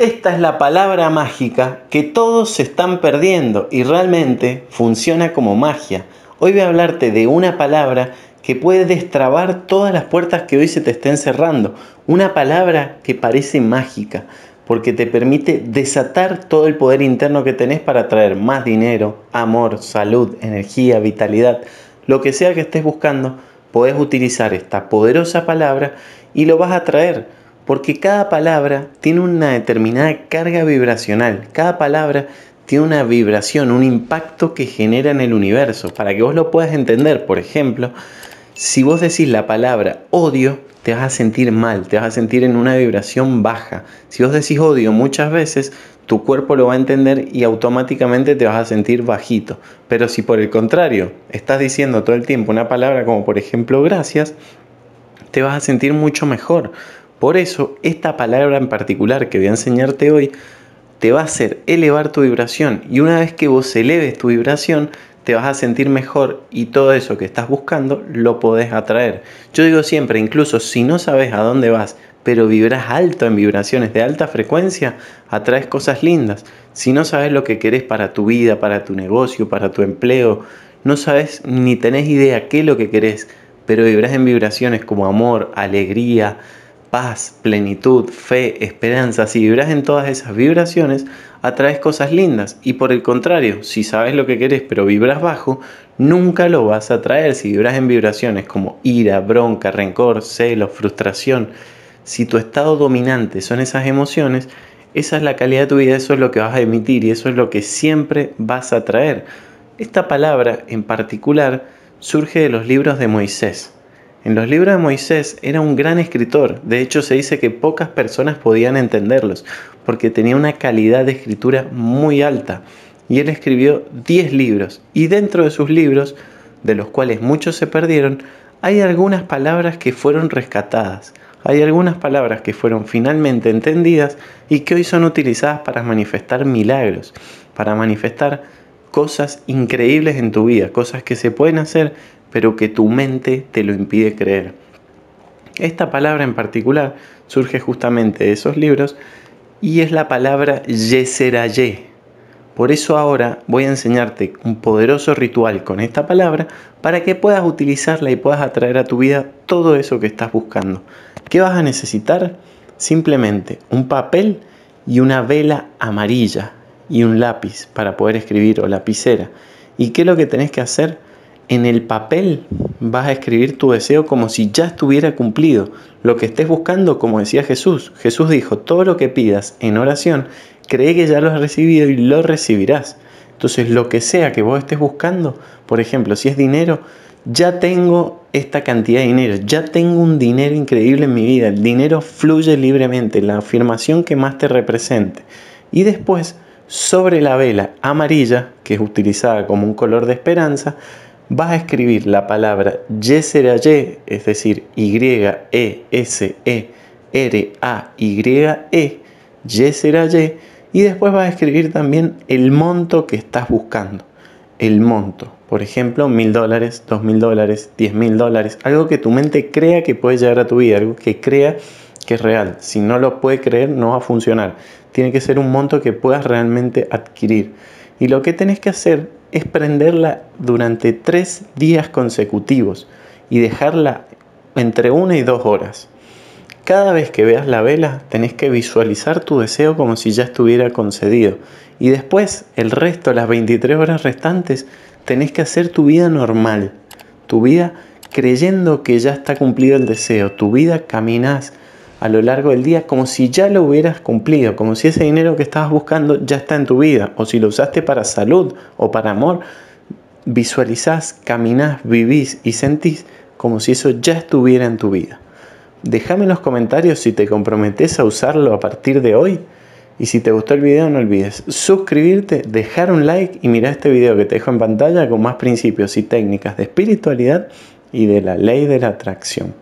Esta es la palabra mágica que todos se están perdiendo y realmente funciona como magia. Hoy voy a hablarte de una palabra que puede destrabar todas las puertas que hoy se te estén cerrando. Una palabra que parece mágica porque te permite desatar todo el poder interno que tenés para traer más dinero, amor, salud, energía, vitalidad, lo que sea que estés buscando. Podés utilizar esta poderosa palabra y lo vas a traer porque cada palabra tiene una determinada carga vibracional, cada palabra tiene una vibración, un impacto que genera en el universo. Para que vos lo puedas entender, por ejemplo, si vos decís la palabra odio, te vas a sentir mal, te vas a sentir en una vibración baja. Si vos decís odio muchas veces, tu cuerpo lo va a entender y automáticamente te vas a sentir bajito. Pero si por el contrario estás diciendo todo el tiempo una palabra como por ejemplo gracias, te vas a sentir mucho mejor por eso, esta palabra en particular que voy a enseñarte hoy te va a hacer elevar tu vibración y una vez que vos eleves tu vibración, te vas a sentir mejor y todo eso que estás buscando lo podés atraer. Yo digo siempre, incluso si no sabes a dónde vas, pero vibras alto en vibraciones de alta frecuencia, atraes cosas lindas. Si no sabes lo que querés para tu vida, para tu negocio, para tu empleo, no sabes ni tenés idea qué es lo que querés, pero vibras en vibraciones como amor, alegría, paz, plenitud, fe, esperanza, si vibras en todas esas vibraciones, atraes cosas lindas. Y por el contrario, si sabes lo que querés pero vibras bajo, nunca lo vas a atraer. Si vibras en vibraciones como ira, bronca, rencor, celo, frustración, si tu estado dominante son esas emociones, esa es la calidad de tu vida, eso es lo que vas a emitir y eso es lo que siempre vas a atraer. Esta palabra en particular surge de los libros de Moisés. En los libros de Moisés era un gran escritor, de hecho se dice que pocas personas podían entenderlos, porque tenía una calidad de escritura muy alta, y él escribió 10 libros, y dentro de sus libros, de los cuales muchos se perdieron, hay algunas palabras que fueron rescatadas, hay algunas palabras que fueron finalmente entendidas y que hoy son utilizadas para manifestar milagros, para manifestar cosas increíbles en tu vida, cosas que se pueden hacer pero que tu mente te lo impide creer. Esta palabra en particular surge justamente de esos libros y es la palabra Yeseraye. Por eso ahora voy a enseñarte un poderoso ritual con esta palabra para que puedas utilizarla y puedas atraer a tu vida todo eso que estás buscando. ¿Qué vas a necesitar? Simplemente un papel y una vela amarilla y un lápiz para poder escribir o lapicera. ¿Y qué es lo que tenés que hacer? en el papel vas a escribir tu deseo como si ya estuviera cumplido. Lo que estés buscando, como decía Jesús. Jesús dijo, todo lo que pidas en oración, cree que ya lo has recibido y lo recibirás. Entonces, lo que sea que vos estés buscando, por ejemplo, si es dinero, ya tengo esta cantidad de dinero, ya tengo un dinero increíble en mi vida, el dinero fluye libremente, la afirmación que más te represente. Y después, sobre la vela amarilla, que es utilizada como un color de esperanza, vas a escribir la palabra Y. es decir, Y-E-S-E-R-A-Y-E, Y. y después vas a escribir también el monto que estás buscando. El monto, por ejemplo, mil dólares, dos mil dólares, diez mil dólares, algo que tu mente crea que puede llegar a tu vida, algo que crea que es real. Si no lo puede creer, no va a funcionar. Tiene que ser un monto que puedas realmente adquirir. Y lo que tenés que hacer es prenderla durante tres días consecutivos y dejarla entre una y dos horas. Cada vez que veas la vela tenés que visualizar tu deseo como si ya estuviera concedido y después el resto, las 23 horas restantes, tenés que hacer tu vida normal, tu vida creyendo que ya está cumplido el deseo, tu vida caminás a lo largo del día como si ya lo hubieras cumplido, como si ese dinero que estabas buscando ya está en tu vida, o si lo usaste para salud o para amor, visualizás, caminás, vivís y sentís como si eso ya estuviera en tu vida. Déjame en los comentarios si te comprometes a usarlo a partir de hoy. Y si te gustó el video no olvides suscribirte, dejar un like y mirar este video que te dejo en pantalla con más principios y técnicas de espiritualidad y de la ley de la atracción.